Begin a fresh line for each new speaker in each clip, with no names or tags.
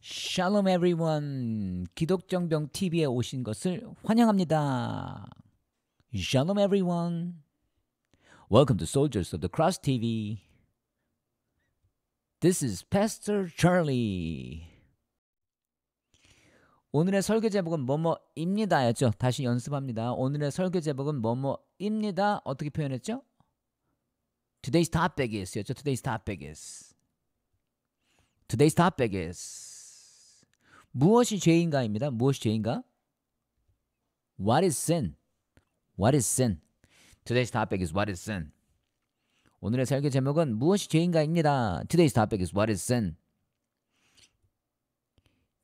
샬롬 에브리원 기독정병 TV에 오신 것을 환영합니다. Shalom everyone. Welcome to Soldiers of the Cross TV. This is Pastor Charlie. 오늘의 설교 제목은 뭐뭐입니다였죠. 다시 연습합니다. 오늘의 설교 제목은 뭐뭐입니다. 어떻게 표현했죠? Today's topic is 였죠. Today's topic is. Today's topic is. 무엇이 죄인가입니다. 무엇이 죄인가? What is sin? What is sin? Today's topic is what is sin? 오늘의 설교 제목은 무엇이 죄인가입니다. Today's topic is what is sin?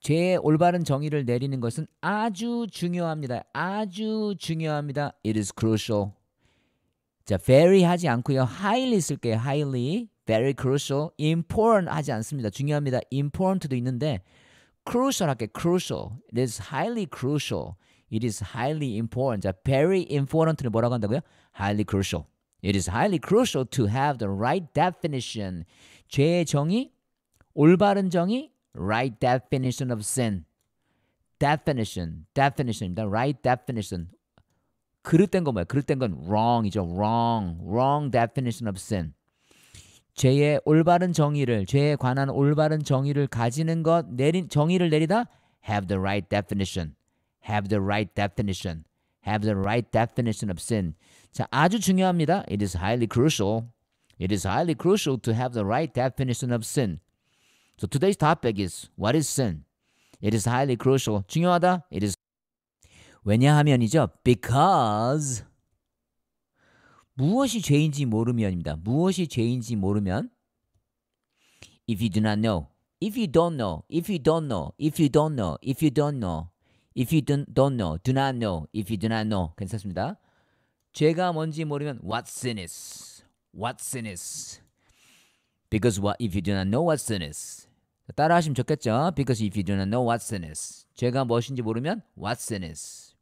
죄의 올바른 정의를 내리는 것은 아주 중요합니다. 아주 중요합니다. It is crucial. 자, very 하지 않고요. highly 쓸게요. highly, very crucial, important 하지 않습니다. 중요합니다. important도 있는데 okay. crucial. It is highly crucial. It is highly important. very important. 뭐라고 한다고요? highly crucial. It is highly crucial to have the right definition. 죄의 정의, 올바른 정의, right definition of sin. definition, Definition. The right definition. 그릇된 건 뭐야? 그릇된 건 wrong이죠. wrong, wrong definition of sin. 죄의 올바른 정의를 죄에 관한 올바른 정의를 가지는 것 내린 정의를 내리다 have the right definition have the right definition have the right definition of sin 자 아주 중요합니다 it is highly crucial it is highly crucial to have the right definition of sin so today's topic is what is sin it is highly crucial 중요하다 it is 왜냐하면이죠 because 무엇이 죄인지 모르면입니다. 무엇이 죄인지 모르면 if you do not know, if you don't know, if you don't know, if you don't know, if you don't know, if you don't don't know, do not know, if you do not know 괜찮습니다. 죄가 뭔지 모르면 what sin is, what sin is, because what if you do not know what sin is. 따라하시면 좋겠죠? Because if you do not know what sin is, 죄가 무엇인지 모르면 what sin is.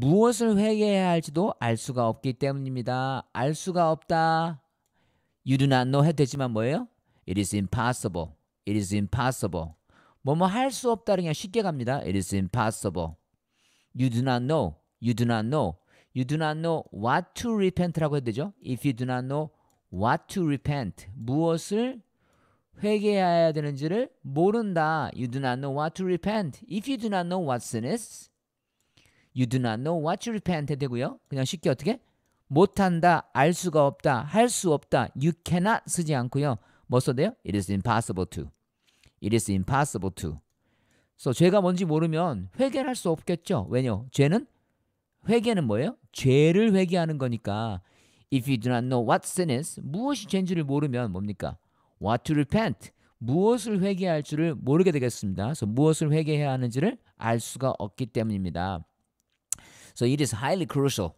무엇을 회개해야 할지도 알 수가 없기 때문입니다. 알 수가 없다. You do not know 해도 되지만 뭐예요? It is impossible. It is impossible. 뭐 뭐 할 수 없다 그냥 쉽게 갑니다. It is impossible. You do not know. You do not know. You do not know what to repent라고 해야 되죠? If you do not know what to repent. 무엇을 회개해야 되는지를 모른다. You do not know what to repent. If you do not know what sin is, You do not know what you repent 되고요. 그냥 쉽게 어떻게? 못한다, 알 수가 없다, 할 수 없다, you cannot 쓰지 않고요. 뭐 써대요? It is impossible to. It is impossible to. So 죄가 뭔지 모르면 회개를 할 수 없겠죠. 왜냐? 죄는 회개는 뭐예요? 죄를 회개하는 거니까. If you do not know what sin is, 무엇이 죄인지를 모르면 뭡니까? What to repent, 무엇을 회개할 줄을 모르게 되겠습니다. 그래서 무엇을 회개해야 하는지를 알 수가 없기 때문입니다. So it is highly crucial.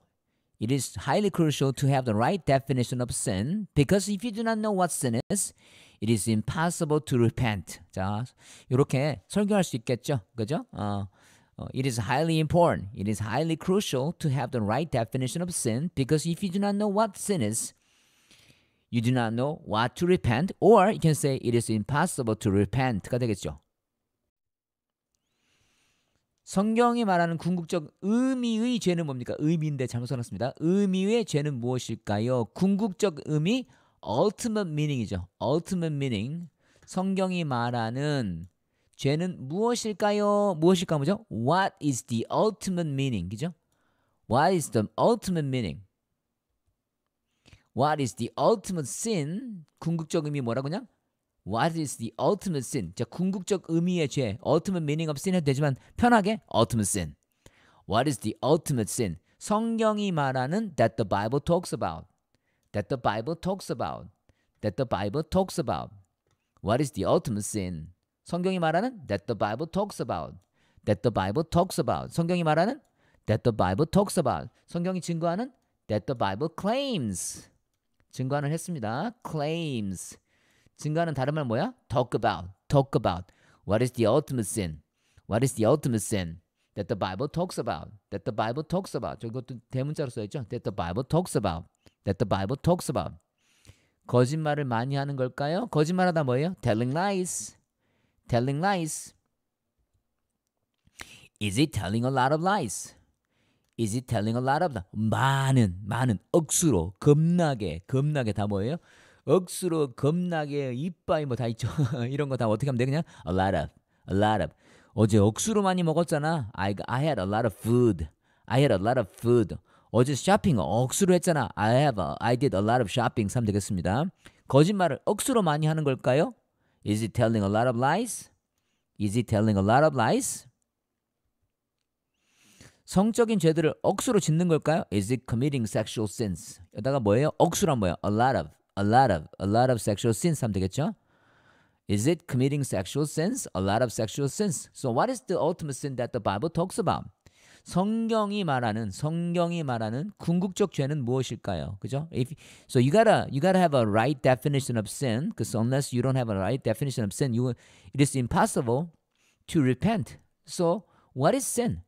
It is highly crucial to have the right definition of sin because if you do not know what sin is, it is impossible to repent. 자, 이렇게 설교할 수 있겠죠. 그죠? 어, it is highly important. It is highly crucial to have the right definition of sin because if you do not know what sin is, you do not know what to repent, or you can say it is impossible to 가 되겠죠. 성경이 말하는 궁극적 의미의 죄는 뭡니까? 의미인데 잘못 써놨습니다. 의미의 죄는 무엇일까요? 궁극적 의미, ultimate meaning이죠. ultimate meaning. 성경이 말하는 죄는 무엇일까요? 무엇일까 뭐죠? What is the ultimate meaning? 그죠? What is the ultimate meaning? What is the ultimate sin? 궁극적 의미 뭐라고 그냥? What is the ultimate sin? 자, 궁극적 의미의 죄, ultimate meaning of sin 해도 되지만 편하게 ultimate sin. What is the ultimate sin? 성경이 말하는 that the Bible talks about. That the Bible talks about. That the Bible talks about. What is the ultimate sin? 성경이 말하는 that the Bible talks about. That the Bible talks about. 성경이 말하는 that the Bible talks about. 성경이 증거하는 that the Bible claims. 증거는 했습니다. claims. 증가는 다른 말 뭐야? Talk about, talk about. What is the ultimate sin? What is the ultimate sin that the Bible talks about? That the Bible talks about. 저것도 대문자로 써있죠. That the Bible talks about. That the Bible talks about. 거짓말을 많이 하는 걸까요? 거짓말하다 뭐예요? Telling lies. Telling lies. Is it telling a lot of lies? Is it telling a lot of lies? 많은, 많은, 억수로, 겁나게, 겁나게 다 뭐예요? 억수로 겁나게 이빠이 뭐 다 있죠. 이런 거 다 어떻게 하면 돼 그냥 a lot of, a lot of. 어제 억수로 많이 먹었잖아. I I had a lot of food. I had a lot of food. 어제 쇼핑 억수로 했잖아. I have, a, I did a lot of shopping. 3 되겠습니다. 거짓말을 억수로 많이 하는 걸까요? Is it telling a lot of lies? Is it telling a lot of lies? 성적인 죄들을 억수로 짓는 걸까요? Is it committing sexual sins? 여기다가 뭐예요? 억수란 뭐예요? A lot of. a lot of a lot of sexual sins 하면 되겠죠? Is it committing sexual sins? A lot of sexual sins. So what is the ultimate sin that the Bible talks about? 성경이 말하는 성경이 말하는 궁극적 죄는 무엇일까요? 그죠? If, so you gotta you gotta have a right definition of sin. Because unless you don't have a right definition of sin, you it is impossible to repent. So what is sin?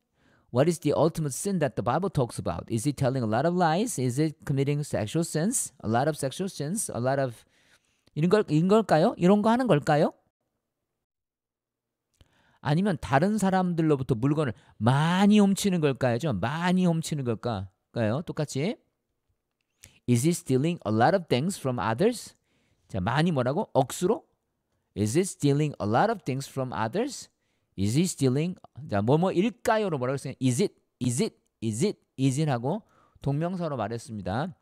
What is the ultimate sin that the Bible talks about? Is it telling a lot of lies? Is it committing sexual sins? A lot of sexual sins? A lot of 이런 걸 이런 걸까요? 이런 거 하는 걸까요? 아니면 다른 사람들로부터 물건을 많이 훔치는 걸까요? 좀 많이 훔치는 걸까요? 똑같이 Is it stealing a lot of things from others? 자, 많이 뭐라고? 억수로? Is it stealing a lot of things from others? Is he stealing? 자, 뭐뭐 일까요로 뭐라고 했어요? Is it? Is it? Is it? Is it? 하고 동명사로 말했습니다.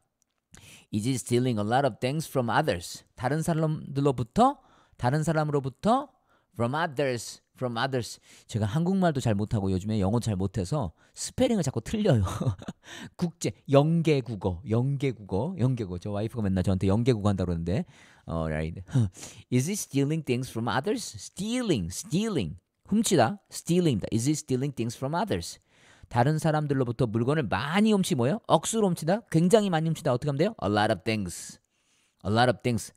Is he stealing a lot of things from others? 다른 사람들로부터 다른 사람으로부터 from others from others. 제가 한국말도 잘 못하고 요즘에 영어 잘 못해서 스페링을 자꾸 틀려요. 국제 영계 국어, 영계 국어, 영계 국어. 저 와이프가 맨날 저한테 영계 국어 한다 그러는데. Alright. Is he stealing things from others? Stealing, stealing. 훔치다, stealing다. Is he stealing things from others? 다른 사람들로부터 물건을 많이 훔치 뭐예요? 억수로 훔치다. 굉장히 많이 훔치다. 어떻게 하면 돼요? A lot of things. A lot of things.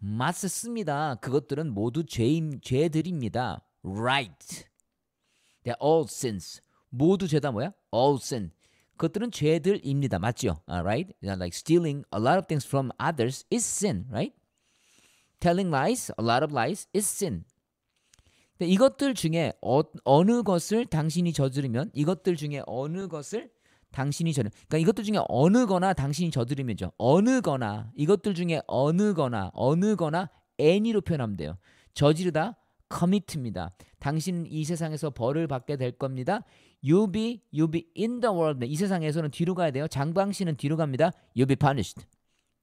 맞습니다. 그것들은 모두 죄인 죄들입니다. Right. They're all sins. 모두 죄다 뭐야? All sin. 그것들은 죄들입니다. 맞죠? Uh, right? Like stealing a lot of things from others is sin, right? Telling lies, a lot of lies is sin. 근데 네, 이것들 중에 어, 어느 것을 당신이 저지르면 이것들 중에 어느 것을 당신이 저는 그러니까 이것들 중에 어느 거나 당신이 저들으면죠 어느 거나 이것들 중에 어느 거나 어느 거나 n이로 표현하면 돼요 저지르다 commit입니다 당신 이 세상에서 벌을 받게 될 겁니다 you be you be in the world 네, 이 세상에서는 뒤로 가야 돼요 장방 신은 뒤로 갑니다 you be punished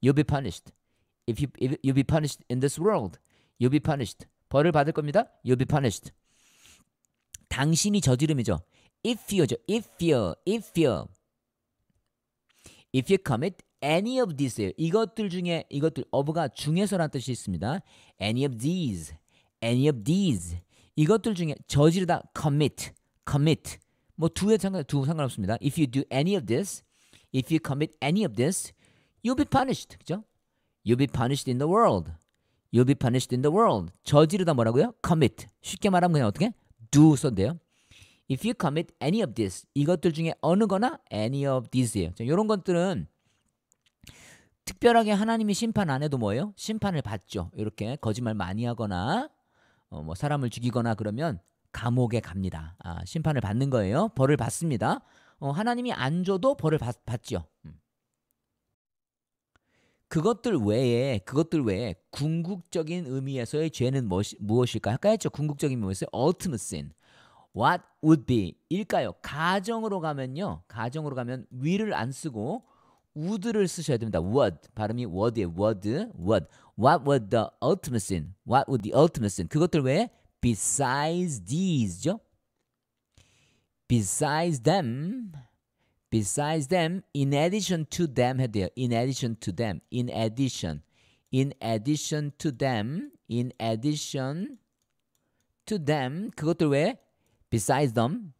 you be punished if you if you be punished in this world you be punished 벌을 받을 겁니다. You'll be punished. 당신이 저지름이죠. If you죠. If you, if you, if you commit any of these, 이것들 중에 이것들 of가 중에서란 뜻이 있습니다. Any of these, any of these, 이것들 중에 저지르다 commit, commit. 뭐 두에 상관 두 상관없습니다. If you do any of this, if you commit any of this, you'll be punished. 그죠? You'll be punished in the world. You'll be punished in the world. 저지르다 뭐라고요? commit. 쉽게 말하면 그냥 어떻게? do 써인데요. If you commit any of this, 이것들 중에 어느 거나 any of these예요. 이런 것들은 특별하게 하나님이 심판 안 해도 뭐예요? 심판을 받죠. 이렇게 거짓말 많이 하거나 어, 뭐 사람을 죽이거나 그러면 감옥에 갑니다. 아, 심판을 받는 거예요. 벌을 받습니다. 어, 하나님이 안 줘도 벌을 받, 받죠. 음. 그것들 외에 그것들 외에 궁극적인 의미에서의 죄는 무엇일까? 아까 했죠. 궁극적인 의미에서 ultimate sin. What would be 일까요? 가정으로 가면요. 가정으로 가면 will을 안 쓰고 would를 쓰셔야 됩니다. would 발음이 word이에요. word, word. What would the ultimate sin? What would the ultimate sin? 그것들 외에 besides these죠. Besides them Besides them, in addition to them 해도요. In addition to them, in addition, in addition to them, in addition to them 그것들 외에 besides them,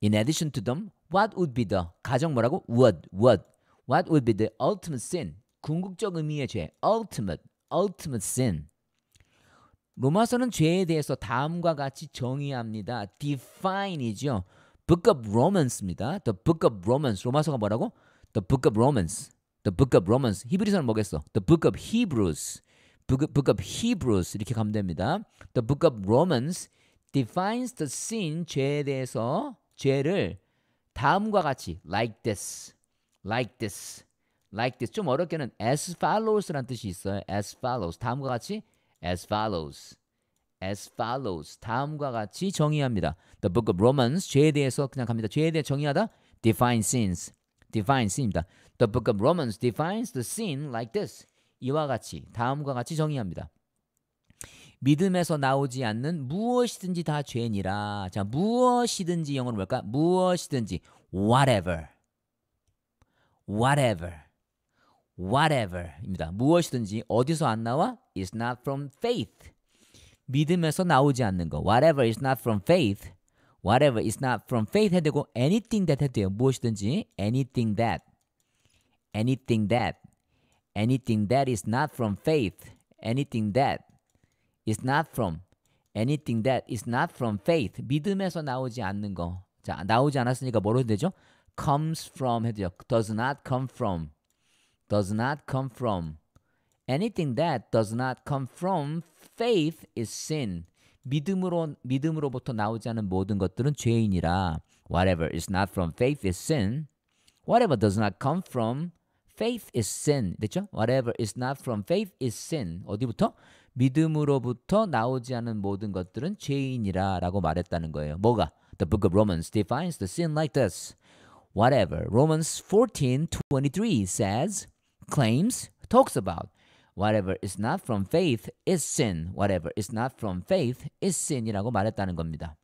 in addition to them, what would be the 가정 뭐라고? What, what, what would be the ultimate sin? 궁극적 의미의 죄, ultimate, ultimate sin. 로마서는 죄에 대해서 다음과 같이 정의합니다. define이죠. Book of r o m a n s 입니다 The Book of r o m a n c 로마서가 뭐라고? The Book of r o m a n c The Book of r o m a n c 히브리서는 뭐겠어? The Book of Hebrews. Book, book of Hebrews 이렇게 가면 됩니다. The Book of Romans defines the sin 죄에 대해서 죄를 다음과 같이 like this, like this, like this 좀 어렵게는 as follows란 뜻이 있어요. as follows 다음과 같이 as follows as follows 다음과 같이 정의합니다. The Book of Romans 죄에 대해서 그냥 갑니다. 죄에 대해 정의하다 define sins, define sin입니다. The Book of Romans defines the sin like this 이와 같이 다음과 같이 정의합니다. 믿음에서 나오지 않는 무엇이든지 다 죄니라. 자 무엇이든지 영어로 뭘까? 무엇이든지 whatever, whatever, whatever입니다. 무엇이든지 어디서 안 나와? It's not from faith. 믿음에서 나오지 않는 거. Whatever is not from faith. Whatever is not from faith 해도 되고 anything that 해도 돼요. 무엇이든지 anything that. anything that. anything that is not from faith. anything that is not from anything that is not from faith. 믿음에서 나오지 않는 거. 자, 나오지 않았으니까 뭐로 해도 되죠? comes from 해도 돼요. does not come from. does not come from. Anything that does not come from faith is sin. 믿음으로 믿음으로부터 나오지 않은 모든 것들은 죄인이라. Whatever is not from faith is sin. Whatever does not come from faith is sin. 됐죠? Whatever is not from faith is sin. 어디부터? 믿음으로부터 나오지 않은 모든 것들은 죄인이라라고 말했다는 거예요. 뭐가? The book of Romans defines the sin like this. Whatever Romans 14:23 says claims talks about whatever is not from faith is sin. whatever is not from faith is sin이라고 말했다는 겁니다.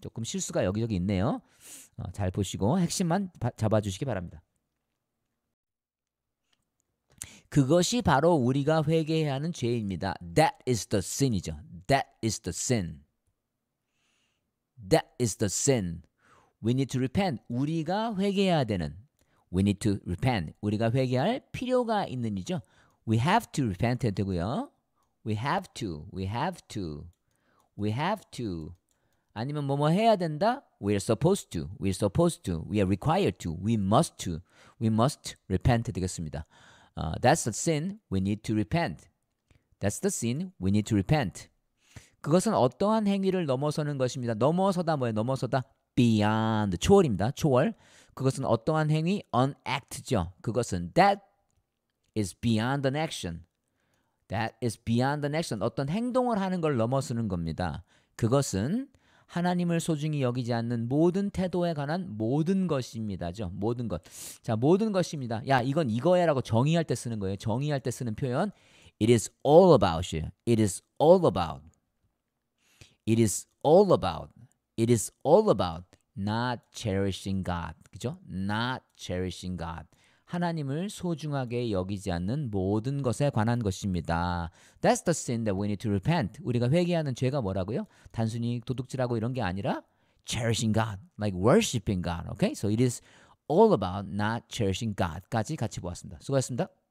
조금 실수가 여기저기 있네요. 어, 잘 보시고 핵심만 바, 잡아주시기 바랍니다. 그것이 바로 우리가 회개해야 하는 죄입니다. That is the sin이죠. That is the sin. That is the sin. We need to repent. 우리가 회개해야 되는. We need to repent. 우리가 회개할 필요가 있는 이죠. we have to repent 되고요. we have to, we have to, we have to. 아니면 뭐뭐 해야 된다. we're supposed to, we're supposed to, we are required to, we must to, we must repent 되겠습니다. Uh, that's the sin we need to repent. That's the sin we need to repent. 그것은 어떠한 행위를 넘어서는 것입니다. 넘어서다 뭐예요? 넘어서다 beyond 초월입니다. 초월. 그것은 어떠한 행위? on act죠. 그것은 that is beyond an action. That is beyond an action. 어떤 행동을 하는 걸 넘어서는 겁니다. 그것은 하나님을 소중히 여기지 않는 모든 태도에 관한 모든 것입니다죠. 모든 것. 자, 모든 것입니다. 야, 이건 이거야라고 정의할 때 쓰는 거예요. 정의할 때 쓰는 표현. It is all about you. It is all about. It is all about. It is all about not cherishing God. 그죠? Not cherishing God. 하나님을 소중하게 여기지 않는 모든 것에 관한 것입니다. That's the sin that we need to repent. 우리가 회개하는 죄가 뭐라고요? 단순히 도둑질하고 이런 게 아니라 cherishing God, like worshiping God. Okay? So it is all about not cherishing God까지 같이 보았습니다. 수고하셨습니다.